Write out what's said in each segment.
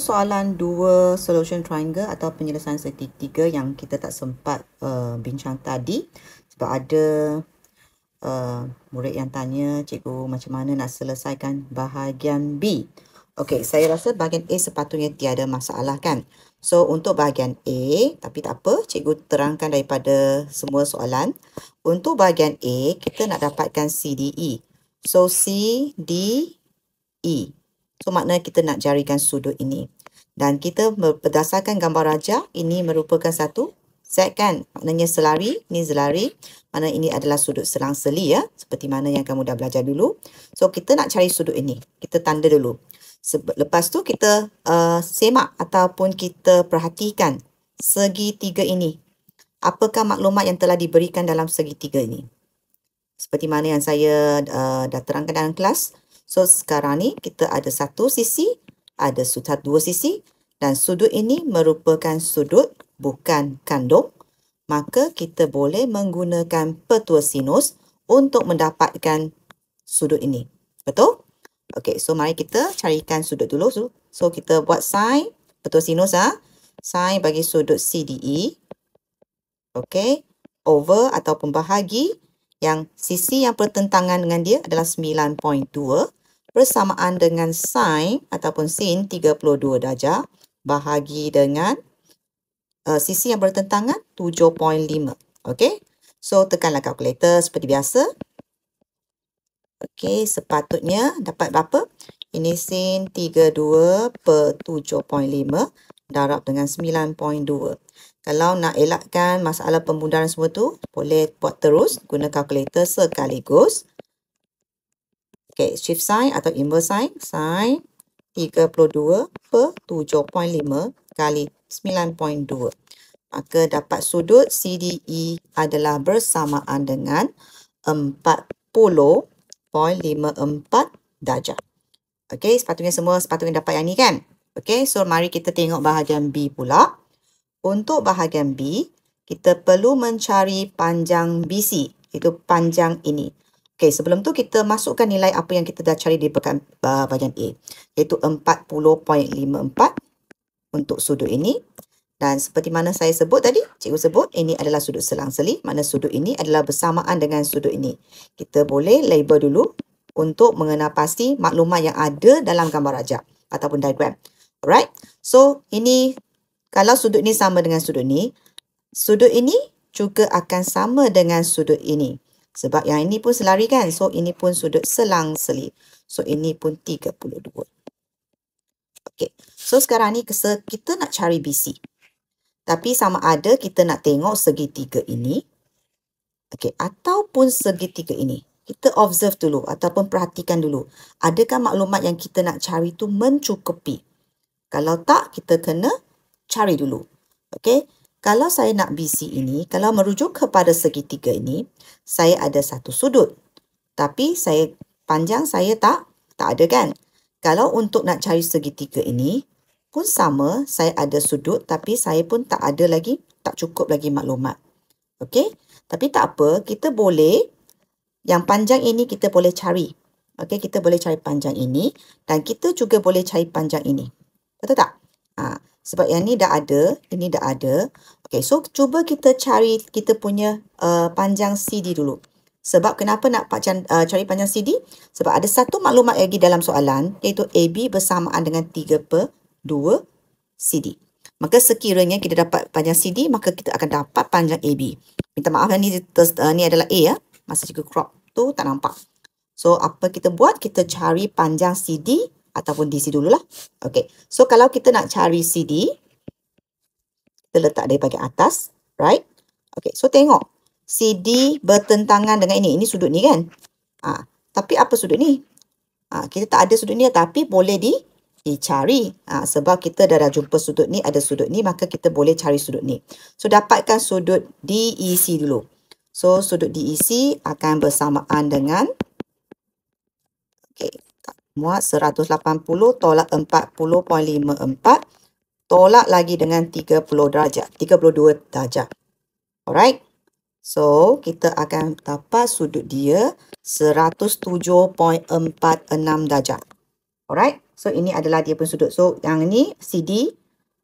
persoalan dua solution triangle atau penyelesaian segitiga yang kita tak sempat uh, bincang tadi sebab ada uh, murid yang tanya cikgu macam mana nak selesaikan bahagian B. Okey, saya rasa bahagian A sepatutnya tiada masalah kan. So untuk bahagian A, tapi tak apa, cikgu terangkan daripada semua soalan. Untuk bahagian A, kita nak dapatkan CDE. So C D E. So makna kita nak jarikan sudut ini. Dan kita berdasarkan gambar raja, ini merupakan satu set kan? Maknanya selari, ini selari. Mana ini adalah sudut selang seli ya. Seperti mana yang kamu dah belajar dulu. So kita nak cari sudut ini. Kita tanda dulu. Lepas tu kita uh, semak ataupun kita perhatikan segi tiga ini. Apakah maklumat yang telah diberikan dalam segi tiga ini? Seperti mana yang saya uh, dah terangkan dalam kelas. So sekarang ni kita ada satu sisi, ada sudut dua sisi dan sudut ini merupakan sudut bukan kandung. Maka kita boleh menggunakan petua sinus untuk mendapatkan sudut ini. Betul? Okey, so mari kita carikan sudut dulu. So, so kita buat sin petua sinus ah. Sin bagi sudut CDE. Okey, over ataupun bahagi yang sisi yang bertentangan dengan dia adalah 9.2 persamaan dengan sin ataupun sin 32 darjah bahagi dengan uh, sisi yang bertentangan 7.5. Okay. So, tekanlah kalkulator seperti biasa. Okay, sepatutnya dapat berapa? Ini sin 32 per 7.5 darab dengan 9.2. Kalau nak elakkan masalah pembundaran semua tu, boleh buat terus guna kalkulator sekaligus. Okay, shift sine atau inverse sign. Sign 32 per 7.5 kali 9.2. Maka dapat sudut CDE adalah bersamaan dengan 40.54 darjah. Okay, sepatutnya semua sepatutnya dapat yang ni kan? Okay, so mari kita tengok bahagian B pula. Untuk bahagian B, kita perlu mencari panjang BC, iaitu panjang ini. Okay, sebelum tu kita masukkan nilai apa yang kita dah cari di bahagian uh, A. Iaitu 40.54 untuk sudut ini. Dan seperti mana saya sebut tadi, cikgu sebut ini adalah sudut selang-seli. Mana sudut ini adalah bersamaan dengan sudut ini. Kita boleh label dulu untuk mengenapasi maklumat yang ada dalam gambar rajak ataupun diagram. Alright, so ini kalau sudut ini sama dengan sudut ini, sudut ini juga akan sama dengan sudut ini. Sebab yang ini pun selari kan. So ini pun sudut selang seli. So ini pun 32. Okay. So sekarang ni kita nak cari BC. Tapi sama ada kita nak tengok segitiga ini. Okay. Ataupun segitiga ini. Kita observe dulu ataupun perhatikan dulu. Adakah maklumat yang kita nak cari tu mencukupi? Kalau tak, kita kena cari dulu. Okay kalau saya nak BC ini, kalau merujuk kepada segitiga ini, saya ada satu sudut. Tapi saya panjang saya tak, tak ada kan? Kalau untuk nak cari segitiga ini, pun sama, saya ada sudut tapi saya pun tak ada lagi, tak cukup lagi maklumat. Okey? Tapi tak apa, kita boleh, yang panjang ini kita boleh cari. Okey, kita boleh cari panjang ini dan kita juga boleh cari panjang ini. Betul tak? Haa. Sebab yang ni dah ada, ini dah ada. Okay, so cuba kita cari kita punya uh, panjang CD dulu. Sebab kenapa nak uh, cari panjang CD? Sebab ada satu maklumat lagi dalam soalan iaitu AB bersamaan dengan 3 per 2 CD. Maka sekiranya kita dapat panjang CD, maka kita akan dapat panjang AB. Minta maaf, ni, uh, ni adalah A ya. Masa cikgu crop tu tak nampak. So, apa kita buat? Kita cari panjang CD ataupun DC dululah. Okay. So kalau kita nak cari CD, kita letak dari bagian atas. Right. Okay. So tengok. CD bertentangan dengan ini. Ini sudut ni kan. Ha. Tapi apa sudut ni? Ha. Kita tak ada sudut ni tapi boleh di dicari. Ha. Sebab kita dah, dah jumpa sudut ni, ada sudut ni. Maka kita boleh cari sudut ni. So dapatkan sudut DEC dulu. So sudut DEC akan bersamaan dengan. Okay muat 180 tolak 40.54 tolak lagi dengan 30 darjah 32 darjah alright so kita akan dapat sudut dia 107.46 darjah alright so ini adalah dia pun sudut so yang ini CD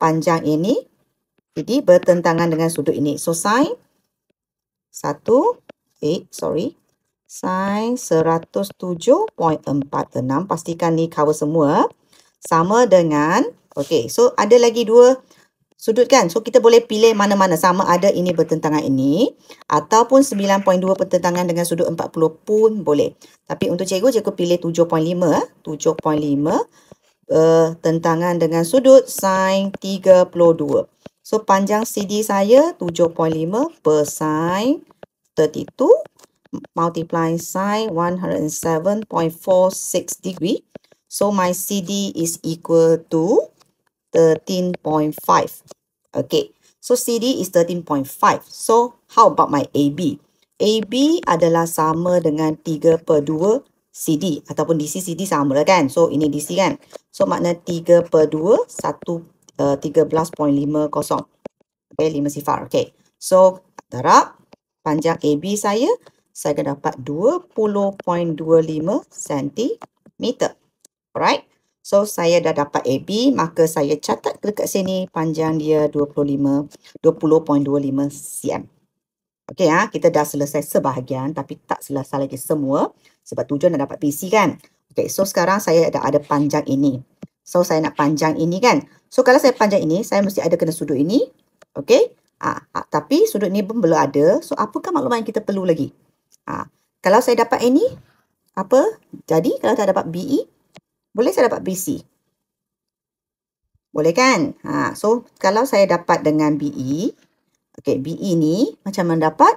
panjang ini CD bertentangan dengan sudut ini so sine 1 8 sorry sin 107.46. Pastikan ni cover semua. Sama dengan, okay, so ada lagi dua sudut kan? So, kita boleh pilih mana-mana. Sama ada ini bertentangan ini. Ataupun 9.2 bertentangan dengan sudut 40 pun boleh. Tapi untuk cikgu, cikgu pilih 7.5. 7.5 uh, bertentangan dengan sudut sin 32. So, panjang CD saya 7.5 per sin 32 multiply sine 107.46 degree. So my CD is equal to 13.5. Okay, so CD is 13.5. So how about my AB? AB adalah sama dengan 3 per 2 CD ataupun DC CD sama lah kan. So ini DC kan. So makna 3 per 2, 1, uh, 13.50. Okay, 5 sifar. Okay, so darab panjang AB saya saya akan dapat 20.25 cm. Alright. So saya dah dapat AB, maka saya catat dekat sini panjang dia 25 20.25 cm. Okay ya, kita dah selesai sebahagian tapi tak selesai lagi semua sebab tujuan nak dapat PC kan. Okay, so sekarang saya dah ada panjang ini. So saya nak panjang ini kan. So kalau saya panjang ini, saya mesti ada kena sudut ini. okay? Ah, ah, tapi sudut ni pun belum ada. So apakah maklumat yang kita perlu lagi? Ha. Kalau saya dapat ini apa jadi kalau saya dapat BE? Boleh saya dapat BC? Boleh kan? Ha. So, kalau saya dapat dengan BE, okay, BE ni macam mendapat?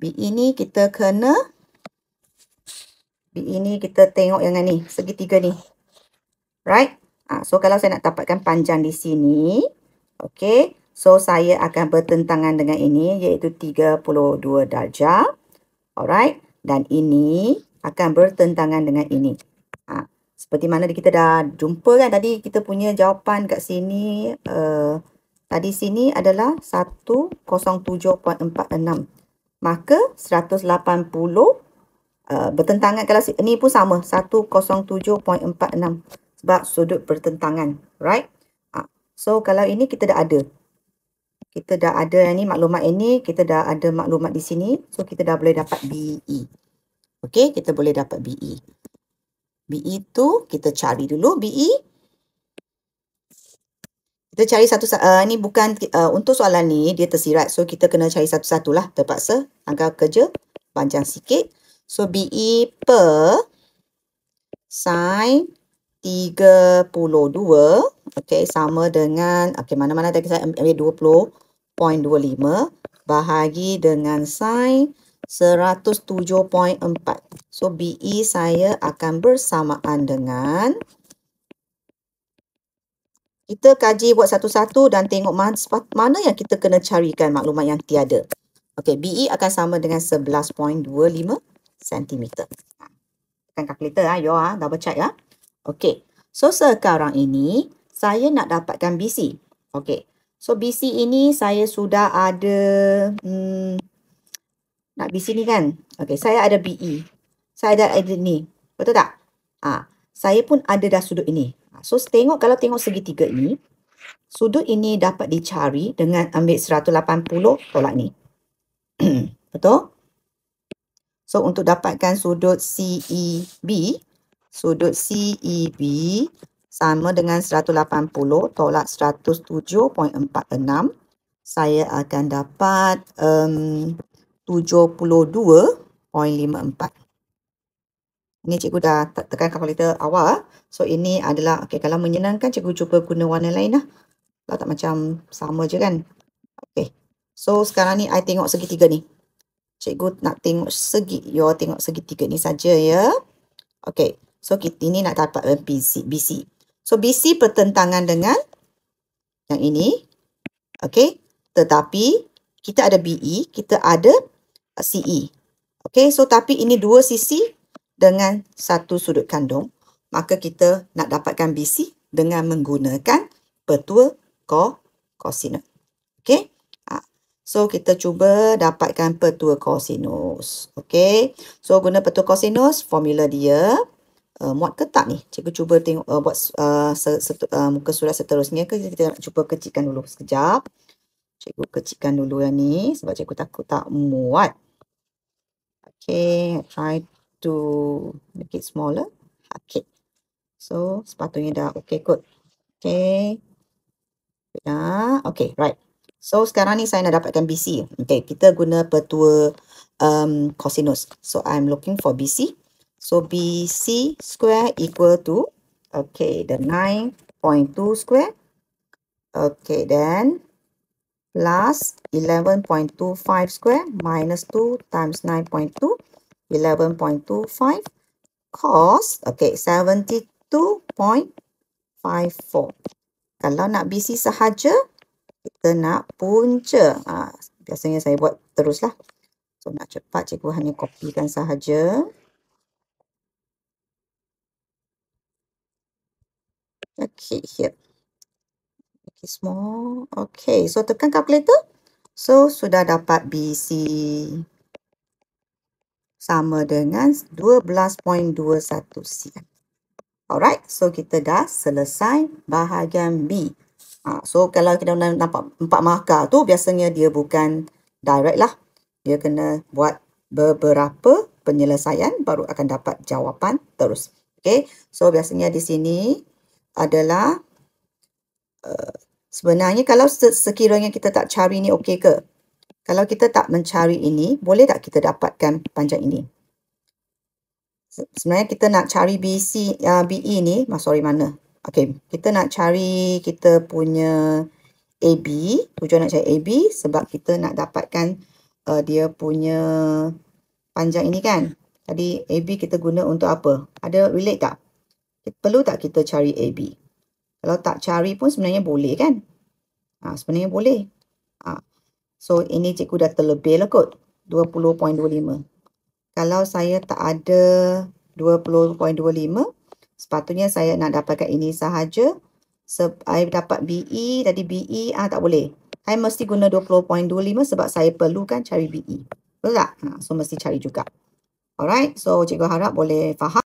BE ni kita kena, BE ni kita tengok yang ni, segitiga ni. Right? Ha. So, kalau saya nak dapatkan panjang di sini, okay, so saya akan bertentangan dengan ini iaitu 32 darjah. Alright. Dan ini akan bertentangan dengan ini. Ha. Seperti mana kita dah jumpa kan tadi kita punya jawapan kat sini. Uh, tadi sini adalah 107.46. Maka 180 uh, eh, bertentangan. Kalau ini pun sama. 107.46. Sebab sudut bertentangan. Right. Ha, so, kalau ini kita dah ada kita dah ada yang ni maklumat ini, kita dah ada maklumat di sini. So kita dah boleh dapat BE. Okay, kita boleh dapat BE. BE itu kita cari dulu BE. Kita cari satu uh, ni bukan uh, untuk soalan ni dia tersirat. So kita kena cari satu-satulah terpaksa angka kerja panjang sikit. So BE per sin 32 Okay, sama dengan Okay, mana-mana tadi saya ambil 20 0.25 bahagi dengan sin 107.4. So BE saya akan bersamaan dengan kita kaji buat satu-satu dan tengok mana, yang kita kena carikan maklumat yang tiada. Okey, BE akan sama dengan 11.25 cm. Tekan kalkulator ah, yo ah, double check ya. Okey. So sekarang ini saya nak dapatkan BC. Okey. So BC ini saya sudah ada hmm, nak BC ni kan? Okay, saya ada BE. Saya ada ada ni. Betul tak? Ah, saya pun ada dah sudut ini. Ha, so tengok kalau tengok segitiga ini, sudut ini dapat dicari dengan ambil 180 tolak ni. Betul? So untuk dapatkan sudut CEB, sudut CEB sama dengan 180 tolak 107.46 saya akan dapat um, 72.54 ini cikgu dah tekan kalkulator awal so ini adalah okay. kalau menyenangkan cikgu cuba guna warna lain lah kalau tak macam sama je kan Okay. so sekarang ni i tengok segitiga ni cikgu nak tengok segi you tengok segitiga ni saja ya Okay. so kita ni nak dapat BC BC So BC bertentangan dengan yang ini. Okay. Tetapi kita ada BE, kita ada uh, CE. Okay. So tapi ini dua sisi dengan satu sudut kandung. Maka kita nak dapatkan BC dengan menggunakan petua kosinus. Okay. Ah, so, kita cuba dapatkan petua kosinus. Okay. So, guna petua kosinus, formula dia uh, muat ke tak ni? Cikgu cuba tengok uh, buat uh, se, se, uh, muka surat seterusnya ke kita nak cuba kecikkan dulu sekejap. Cikgu kecikkan dulu yang ni sebab cikgu takut tak muat. Okay, try to make it smaller. Okay. So, sepatutnya dah okay kot. Okay. Ya, okay, right. So, sekarang ni saya nak dapatkan BC. Okay, kita guna petua um, cosinus. So, I'm looking for BC. So BC square equal to, okay, the 9.2 square. Okay, then plus 11.25 square minus 2 times 9.2, 11.25 cos, okay, 72.54. Kalau nak BC sahaja, kita nak punca. Ah, biasanya saya buat teruslah. So nak cepat, cikgu hanya copykan sahaja. okay here make it small okay so tekan calculator so sudah dapat BC sama dengan 12.21 cm alright so kita dah selesai bahagian B ha, so kalau kita nampak empat markah tu biasanya dia bukan direct lah dia kena buat beberapa penyelesaian baru akan dapat jawapan terus. Okay, so biasanya di sini adalah uh, sebenarnya kalau sekiranya kita tak cari ni okey ke? Kalau kita tak mencari ini, boleh tak kita dapatkan panjang ini? Sebenarnya kita nak cari BC uh, ah, BE ni, mas ah, sorry mana? Okay kita nak cari kita punya AB, tujuan nak cari AB sebab kita nak dapatkan uh, dia punya panjang ini kan? Tadi AB kita guna untuk apa? Ada relate tak? perlu tak kita cari AB? Kalau tak cari pun sebenarnya boleh kan? Ha, sebenarnya boleh. Ha. So ini cikgu dah terlebih lah kot. 20.25. Kalau saya tak ada 20.25, sepatutnya saya nak dapatkan ini sahaja. Saya dapat BE, tadi BE ah tak boleh. Saya mesti guna 20.25 sebab saya perlukan cari BE. Betul tak? Ha, so mesti cari juga. Alright, so cikgu harap boleh faham.